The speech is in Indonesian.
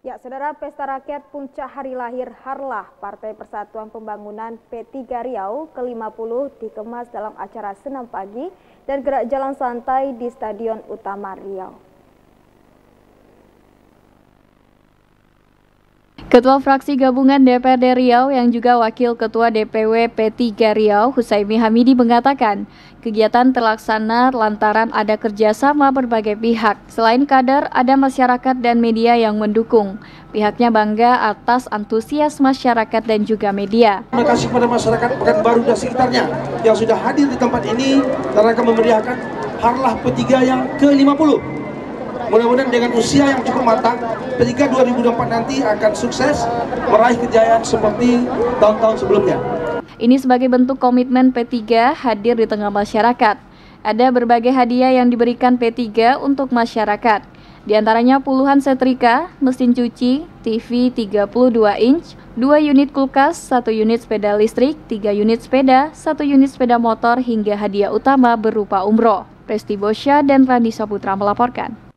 Ya, Saudara Pesta Rakyat Puncak Hari Lahir Harlah Partai Persatuan Pembangunan P3 Riau ke-50 dikemas dalam acara senam pagi dan gerak jalan santai di Stadion Utama Riau. Ketua Fraksi Gabungan DPRD Riau yang juga Wakil Ketua DPW P3 Riau Husaimi Hamidi mengatakan kegiatan terlaksana lantaran ada kerjasama berbagai pihak. Selain kader, ada masyarakat dan media yang mendukung. Pihaknya bangga atas antusias masyarakat dan juga media. Terima kasih kepada masyarakat baru dan sekitarnya yang sudah hadir di tempat ini karena akan memeriahkan Harlah P3 yang ke-50. Mudah-mudahan dengan usia yang cukup matang, P3 2024 nanti akan sukses meraih kejayaan seperti tahun-tahun sebelumnya. Ini sebagai bentuk komitmen P3 hadir di tengah masyarakat. Ada berbagai hadiah yang diberikan P3 untuk masyarakat. Di antaranya puluhan setrika, mesin cuci, TV 32 inch, 2 unit kulkas, 1 unit sepeda listrik, 3 unit sepeda, 1 unit sepeda motor hingga hadiah utama berupa umroh. Presti Bosya dan Randi Saputra melaporkan.